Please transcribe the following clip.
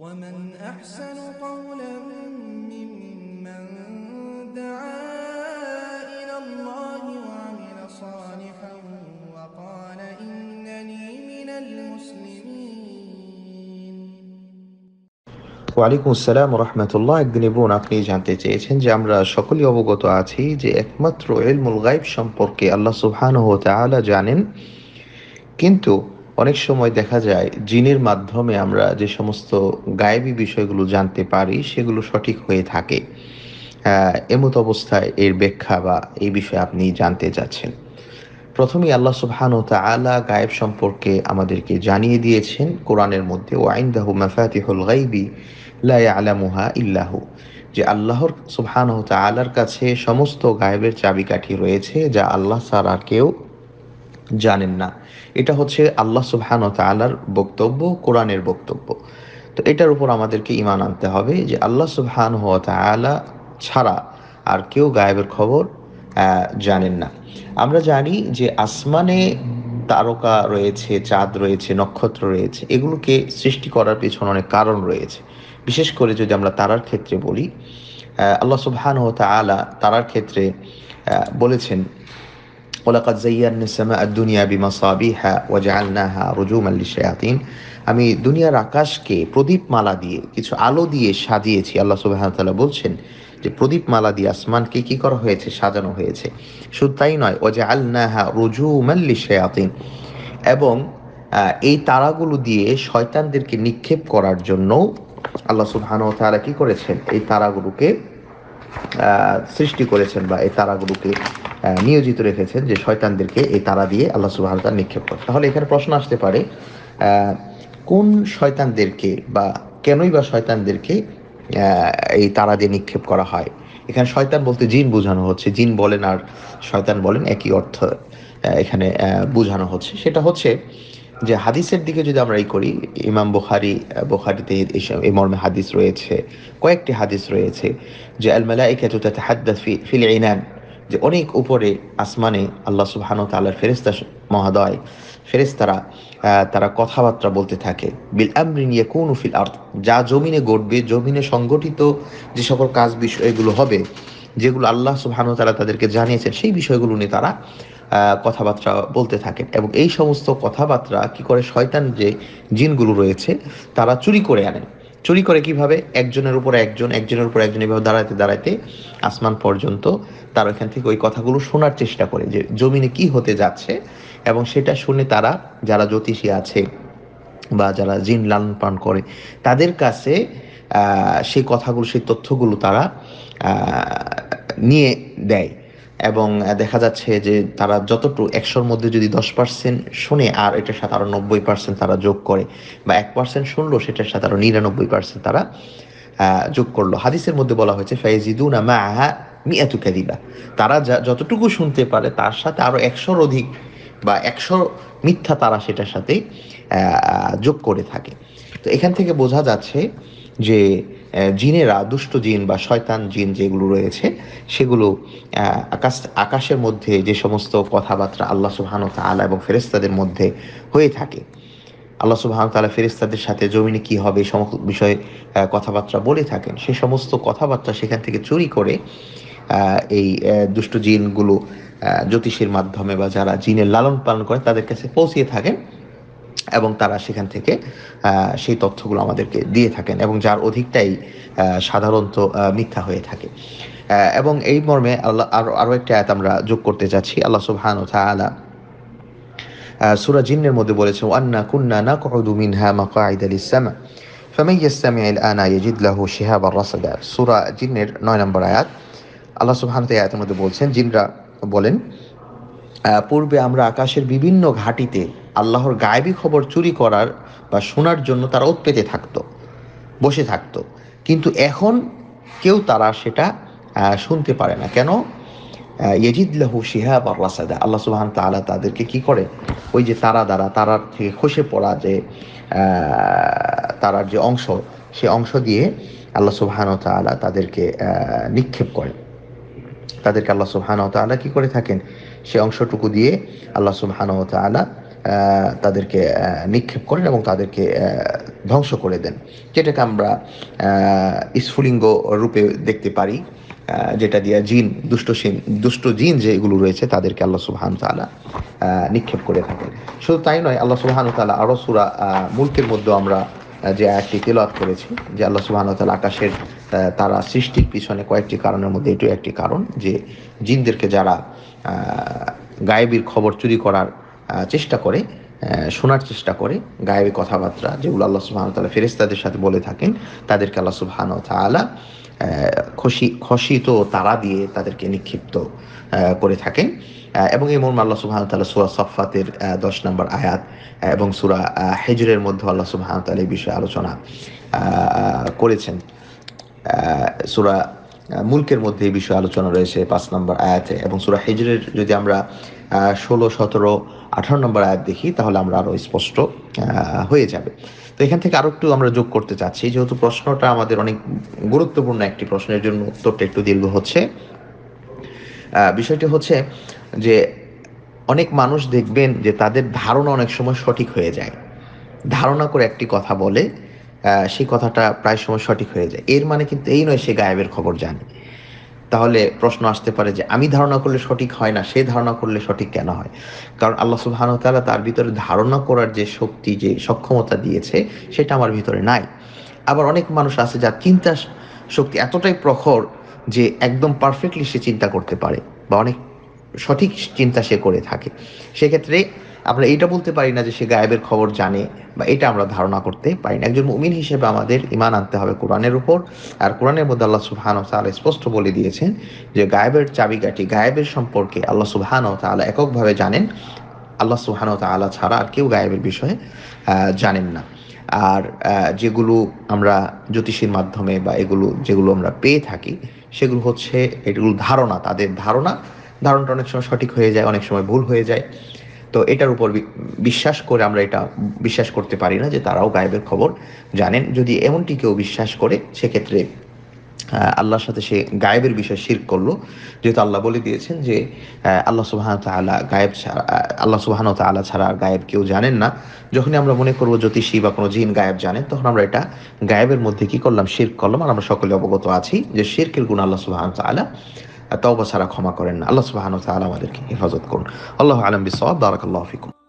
ومن أحسن قولا ممن دعا إلى الله وعمل صالحا وقال إنني من المسلمين وعليكم السلام ورحمة الله اقنبون اقني جانتي تيتين جامرا شكل يوبو قطو آتي جي اكمتر علم الغيب شمبوركي الله سبحانه وتعالى جانن كنتو অনেক সময় দেখা যায় জিনের মাধ্যমে আমরা যে সমস্ত গায়েবী বিষয়গুলো জানতে পারি সেগুলো সঠিক হয়ে থাকে এমত অবস্থায় এর ব্যাখ্যা বা এই বিষয়ে আপনি জানতে চাচ্ছেন প্রথমে আল্লাহ সুবহান ও আলা গায়েব সম্পর্কে আমাদেরকে জানিয়ে দিয়েছেন কোরআনের মধ্যে ও দাহু মাফাতিহুল গাইবি লা আলামুহা ইল্লাহু যে আল্লাহর সুবহান ও তালার কাছে সমস্ত গায়েবের চাবিকাঠি রয়েছে যা আল্লাহ সারা কেউ জানেন না এটা হচ্ছে আল্লাহ সুহান তালার বক্তব্য কোরআনের বক্তব্য তো এটার উপর আমাদেরকে ইমান আনতে হবে যে আল্লাহ সুবহান তালা ছাড়া আর কেউ গায়েবের খবর জানেন না আমরা জানি যে আসমানে তারকা রয়েছে চাঁদ রয়েছে নক্ষত্র রয়েছে এগুলোকে সৃষ্টি করার পিছনে অনেক কারণ রয়েছে বিশেষ করে যদি আমরা তারার ক্ষেত্রে বলি আল্লাহ সুবহান তালা তারার ক্ষেত্রে বলেছেন ওলাকাত জাইয়ান সামা দুনিয়া বিমা সাবিহা ওয়াজআলনাহা রুজুমান আমি দুনিয়ার আকাশকে প্রদীপ মালা দিয়ে কিছু আলো দিয়ে সাজিয়েছি আল্লাহ সুবাহ বলছেন যে প্রদীপ মালা দিয়ে আসমানকে কি করা হয়েছে সাজানো হয়েছে শুধু তাই নয় রুজু মাল্লি শেয়াতিন এবং এই তারাগুলো দিয়ে শয়তানদেরকে নিক্ষেপ করার জন্য আল্লাহ সুবহানাহু তারা কি করেছেন এই তারাগুলোকে সৃষ্টি করেছেন বা এই তারাগুলোকে নিয়োজিত রেখেছেন যে শয়তানদেরকে এই তারা দিয়ে আল্লাহ সুবাহ নিক্ষেপ করে তাহলে এখানে প্রশ্ন আসতে পারে কোন শয়তানদেরকে বা কেনই বা শয়তানদেরকে এই তারা দিয়ে নিক্ষেপ করা হয় এখানে শয়তান বলতে জিন বোঝানো হচ্ছে জিন বলেন আর শয়তান বলেন একই অর্থ এখানে বোঝানো হচ্ছে সেটা হচ্ছে যে হাদিসের দিকে যদি আমরা এই করি ইমাম বুখারি বুখারিতে এই মর্মে হাদিস রয়েছে কয়েকটি হাদিস রয়েছে যে আলমালা ইকাতুতা তাহাদ্দাস ফিল ইনান যে অনেক উপরে আসমানে আল্লাহ সুবহান তাল্লাহর ফেরিস্তা মহাদয় ফেরেস্তারা তারা কথাবার্তা বলতে থাকে বিল আমরিন কোন ফিল আর্থ যা জমিনে ঘটবে জমিনে সংগঠিত যে সকল কাজ বিষয়গুলো হবে যেগুলো আল্লাহ সুবহান তারা তাদেরকে জানিয়েছেন সেই বিষয়গুলো নিয়ে তারা কথাবার্তা বলতে থাকেন এবং এই সমস্ত কথাবার্তা কি করে শয়তান যে জিনগুলো রয়েছে তারা চুরি করে আনেন চুরি করে কিভাবে একজনের উপর একজন একজনের উপর একজন এভাবে দাঁড়াতে দাঁড়াতে আসমান পর্যন্ত তারা ওইখান থেকে ওই কথাগুলো শোনার চেষ্টা করে যে জমিনে কি হতে যাচ্ছে এবং সেটা শুনে তারা যারা জ্যোতিষী আছে বা যারা জিন লালন পালন করে তাদের কাছে সেই কথাগুলো সেই তথ্যগুলো তারা নিয়ে দেয় এবং দেখা যাচ্ছে যে তারা যতটুকু একশোর মধ্যে যদি দশ পার্সেন্ট শুনে আর এটার সাথে আরও নব্বই পার্সেন্ট তারা যোগ করে বা এক পার্সেন্ট শুনলো সেটার সাথে আরও নিরানব্বই পার্সেন্ট তারা যোগ করলো হাদিসের মধ্যে বলা হয়েছে ফেজিদুন আমা আহা মি এত কাদিবা তারা যা যতটুকু শুনতে পারে তার সাথে আরও একশোর অধিক বা একশো মিথ্যা তারা সেটার সাথে যোগ করে থাকে তো এখান থেকে বোঝা যাচ্ছে যে জিনেরা দুষ্ট জিন বা শয়তান জিন যেগুলো রয়েছে সেগুলো আকাশ আকাশের মধ্যে যে সমস্ত কথাবার্তা আল্লাহ সুবহান তালা এবং ফেরেস্তাদের মধ্যে হয়ে থাকে আল্লাহ সুবহান তালা ফেরেস্তাদের সাথে জমিনে কি হবে সমস্ত বিষয়ে কথাবার্তা বলে থাকেন সে সমস্ত কথাবার্তা সেখান থেকে চুরি করে এই দুষ্ট জিনগুলো জ্যোতিষের মাধ্যমে বা যারা জিনের লালন পালন করে তাদের কাছে পৌঁছিয়ে থাকেন এবং তারা সেখান থেকে সেই তথ্যগুলো আমাদেরকে দিয়ে থাকেন এবং যার অধিকটাই সাধারণত মিথ্যা হয়ে থাকে এবং এই মর্মে আল্লাহ আরও আরও একটা আয়াত আমরা যোগ করতে চাচ্ছি আল্লাহ সুবহান ও তালা সুরা জিন্নের মধ্যে বলেছে ওয়ান্না কুন্না না কহদু হ্যা মাকা আইদ আল ইসলামা ফামাই ইয়াসসামি ইল আনা ইয়াজিদ রাসাদা সুরা জিন্নের নয় নম্বর আয়াত আল্লাহ সুবহান তাই আয়াতের মধ্যে বলছেন জিনরা বলেন পূর্বে আমরা আকাশের বিভিন্ন ঘাটিতে আল্লাহর গায়েবী খবর চুরি করার বা শোনার জন্য তারা উৎপেতে থাকতো বসে থাকতো কিন্তু এখন কেউ তারা সেটা শুনতে পারে না কেন ইয়েজিদলাহু শিহাব আর রাসাদা আল্লাহ সুবাহান তালা তাদেরকে কি করে ওই যে তারা দ্বারা তারার থেকে খসে পড়া যে তারার যে অংশ সে অংশ দিয়ে আল্লাহ সুবাহান তালা তাদেরকে নিক্ষেপ করেন তাদেরকে আল্লাহ সুবহান তালা কি করে থাকেন সে অংশটুকু দিয়ে আল্লাহ সুবহান তালা তাদেরকে নিক্ষেপ করেন এবং তাদেরকে ধ্বংস করে দেন যেটাকে আমরা স্ফুলিঙ্গ রূপে দেখতে পারি যেটা দিয়ে জিন দুষ্ট দুষ্ট জিন যেগুলো রয়েছে তাদেরকে আল্লাহ সুবহান তালা নিক্ষেপ করে থাকেন শুধু তাই নয় আল্লাহ সুবহান তালা আরও সুরা মুলকের মধ্যে আমরা যে একটি তেলত করেছি যে আল্লাহ সুবহান তালা আকাশের তারা সৃষ্টির পিছনে কয়েকটি কারণের মধ্যে এটিও একটি কারণ যে জিনদেরকে যারা গায়েবীর খবর চুরি করার চেষ্টা করে শোনার চেষ্টা করে গায়েবী কথাবার্তা যেগুলো আল্লাহ সুবহানাহু তালা ফেরেস্তাদের সাথে বলে থাকেন তাদেরকে আল্লাহ সুবহানাহু তালা খসি খসিত তারা দিয়ে তাদেরকে নিক্ষিপ্ত করে থাকেন এবং এই মর্ম আল্লাহ সুবহান তালা সুরা সফাতের দশ নম্বর আয়াত এবং সুরা হেজরের মধ্যে আল্লাহ সুবাহান তালা এই বিষয়ে আলোচনা করেছেন সুরা মুলকের মধ্যে এই বিষয়ে আলোচনা রয়েছে পাঁচ নম্বর আয়াতে এবং সুরা হেজরের যদি আমরা ষোলো সতেরো আঠারো নম্বর আয়াত দেখি তাহলে আমরা আরও স্পষ্ট হয়ে যাবে তো এখান থেকে আরও একটু আমরা যোগ করতে চাচ্ছি যেহেতু প্রশ্নটা আমাদের অনেক গুরুত্বপূর্ণ একটি প্রশ্নের জন্য উত্তরটা একটু দীর্ঘ হচ্ছে বিষয়টি হচ্ছে যে অনেক মানুষ দেখবেন যে তাদের ধারণা অনেক সময় সঠিক হয়ে যায় ধারণা করে একটি কথা বলে সেই কথাটা প্রায় সময় সঠিক হয়ে যায় এর মানে কিন্তু এই নয় সে গায়েবের খবর জানে তাহলে প্রশ্ন আসতে পারে যে আমি ধারণা করলে সঠিক হয় না সে ধারণা করলে সঠিক কেন হয় কারণ আল্লাহ সুবহান তালা তার ভিতরে ধারণা করার যে শক্তি যে সক্ষমতা দিয়েছে সেটা আমার ভিতরে নাই আবার অনেক মানুষ আছে যার চিন্তা শক্তি এতটাই প্রখর যে একদম পারফেক্টলি সে চিন্তা করতে পারে বা অনেক সঠিক চিন্তা সে করে থাকে সেক্ষেত্রে আমরা এটা বলতে পারি না যে সে গায়েবের খবর জানে বা এটা আমরা ধারণা করতে পারি না একজন মুমিন হিসেবে আমাদের ইমান আনতে হবে কোরআনের উপর আর কোরআনের মধ্যে আল্লাহ সুবহান ও তাহলে স্পষ্ট বলে দিয়েছেন যে গায়েবের চাবিকাঠি গায়েবের সম্পর্কে আল্লাহ সুবহান ও তাহলে এককভাবে জানেন আল্লাহ সুবহান ও তাহলা ছাড়া আর কেউ গায়েবের বিষয়ে জানেন না আর যেগুলো আমরা জ্যোতিষীর মাধ্যমে বা এগুলো যেগুলো আমরা পেয়ে থাকি সেগুলো হচ্ছে এগুলো ধারণা তাদের ধারণা ধারণাটা অনেক সময় সঠিক হয়ে যায় অনেক সময় ভুল হয়ে যায় তো এটার উপর বিশ্বাস করে আমরা এটা বিশ্বাস করতে পারি না যে তারাও গায়েবের খবর জানেন যদি এমনটি কেউ বিশ্বাস করে সেক্ষেত্রে আল্লাহর সাথে সে গায়েবের বিষয়ে শির করলো যেহেতু আল্লাহ বলে দিয়েছেন যে আল্লাহ সুবাহান তালা গায়েব ছাড়া আল্লাহ সুবাহান তালা ছাড়া আর গায়েব কেউ জানেন না যখনই আমরা মনে করবো জ্যোতিষী বা কোনো জিন গায়েব জানেন তখন আমরা এটা গায়েবের মধ্যে কি করলাম শির করলাম আর আমরা সকলে অবগত আছি যে শিরকের গুণ আল্লাহ সুবাহান তালা التوبة ছাড়া ক্ষমা করেন না আল্লাহ সুবহানাহু ওয়া তাআলা আমাদেরকে হেফাজত করুন আল্লাহু আলাম বিসওয়াব বারাকাল্লাহু ফিকুম